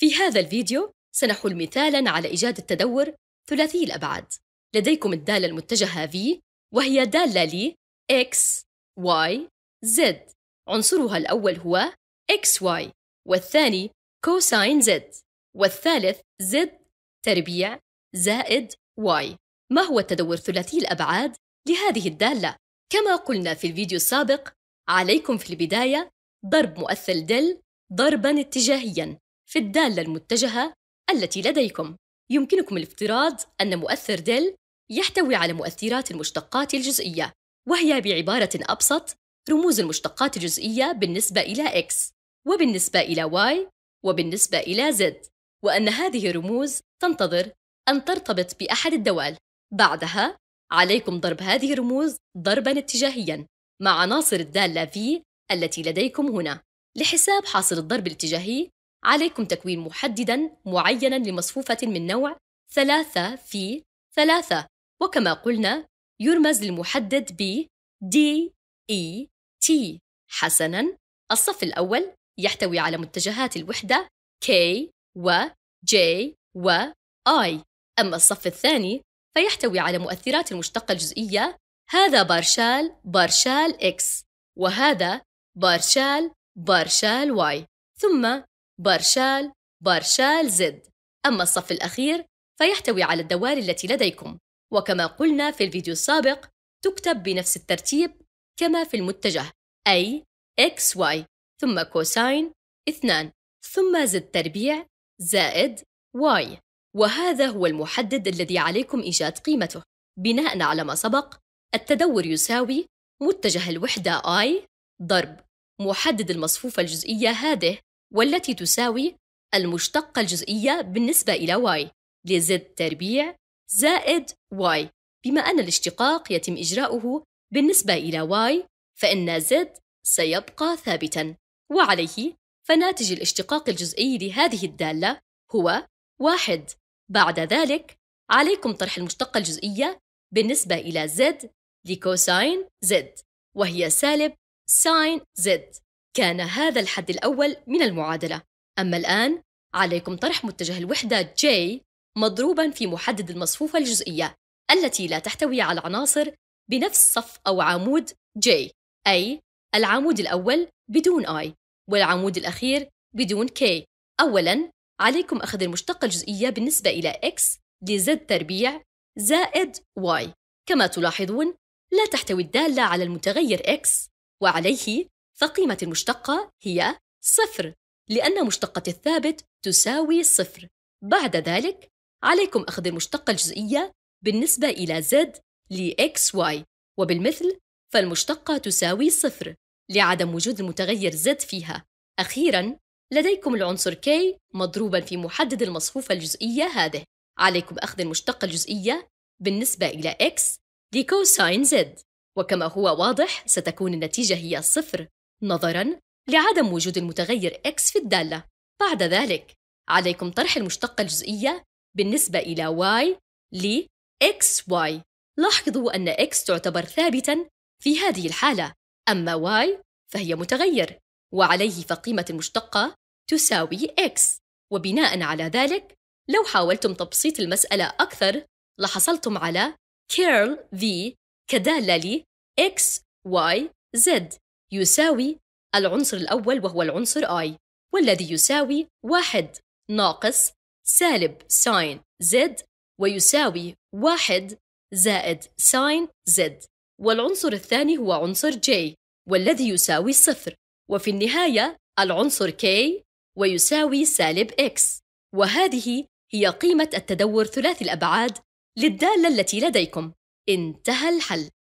في هذا الفيديو سنحل مثالاً على إيجاد التدور ثلاثي الأبعاد لديكم الدالة المتجهة V وهي دالة ل X, Y, Z عنصرها الأول هو XY والثاني كوساين Z والثالث Z تربيع زائد Y ما هو التدور ثلاثي الأبعاد لهذه الدالة؟ كما قلنا في الفيديو السابق عليكم في البداية ضرب مؤثل دل ضربا اتجاهيا في الدالة المتجهة التي لديكم يمكنكم الافتراض أن مؤثر ديل يحتوي على مؤثرات المشتقات الجزئية وهي بعبارة أبسط رموز المشتقات الجزئية بالنسبة إلى X وبالنسبة إلى Y وبالنسبة إلى Z وأن هذه الرموز تنتظر أن ترتبط بأحد الدوال بعدها عليكم ضرب هذه الرموز ضربا اتجاهيا مع عناصر الدالة V التي لديكم هنا لحساب حاصل الضرب الاتجاهي عليكم تكوين محددا معينا لمصفوفة من نوع ثلاثة في ثلاثة وكما قلنا يرمز للمحدد ب D E T حسنا الصف الأول يحتوي على متجهات الوحدة K و J و I أما الصف الثاني فيحتوي على مؤثرات المشتقة الجزئية هذا بارشال بارشال X وهذا بارشال بارشال Y ثم بارشال بارشال زد أما الصف الأخير فيحتوي على الدوال التي لديكم وكما قلنا في الفيديو السابق تكتب بنفس الترتيب كما في المتجه أي XY ثم كوساين 2 ثم زد تربيع زائد y وهذا هو المحدد الذي عليكم إيجاد قيمته بناء على ما سبق التدور يساوي متجه الوحدة i ضرب محدد المصفوفة الجزئية هذه والتي تساوي المشتقة الجزئية بالنسبة إلى y لزد تربيع زائد y بما أن الاشتقاق يتم إجراؤه بالنسبة إلى y فإن z سيبقى ثابتاً وعليه فناتج الاشتقاق الجزئي لهذه الدالة هو واحد بعد ذلك عليكم طرح المشتقة الجزئية بالنسبة إلى z لكوساين زد وهي سالب ساين زد كان هذا الحد الأول من المعادلة أما الآن عليكم طرح متجه الوحدة J مضروبا في محدد المصفوفة الجزئية التي لا تحتوي على عناصر بنفس صف أو عمود J أي العمود الأول بدون I والعمود الأخير بدون K أولاً عليكم أخذ المشتقة الجزئية بالنسبة إلى X لZ تربيع زائد Y كما تلاحظون لا تحتوي الدالة على المتغير X وعليه فقيمة المشتقة هي صفر لأن مشتقة الثابت تساوي صفر بعد ذلك عليكم أخذ المشتقة الجزئية بالنسبة إلى z x y وبالمثل فالمشتقة تساوي صفر لعدم وجود المتغير z فيها أخيراً لديكم العنصر k مضروباً في محدد المصفوفة الجزئية هذه عليكم أخذ المشتقة الجزئية بالنسبة إلى x لكوساين z وكما هو واضح ستكون النتيجة هي صفر نظراً لعدم وجود المتغير x في الدالة. بعد ذلك، عليكم طرح المشتقة الجزئية بالنسبة إلى y ل xy. لاحظوا أن x تعتبر ثابتاً في هذه الحالة، أما y فهي متغير، وعليه فقيمة المشتقة تساوي x. وبناء على ذلك، لو حاولتم تبسيط المسألة أكثر، لحصلتم على curl v كدالة ل x y z يساوي العنصر الأول وهو العنصر I والذي يساوي واحد ناقص سالب ساين زد ويساوي واحد زائد ساين زد والعنصر الثاني هو عنصر J والذي يساوي صفر وفي النهاية العنصر K ويساوي سالب X وهذه هي قيمة التدور ثلاثي الأبعاد للدالة التي لديكم انتهى الحل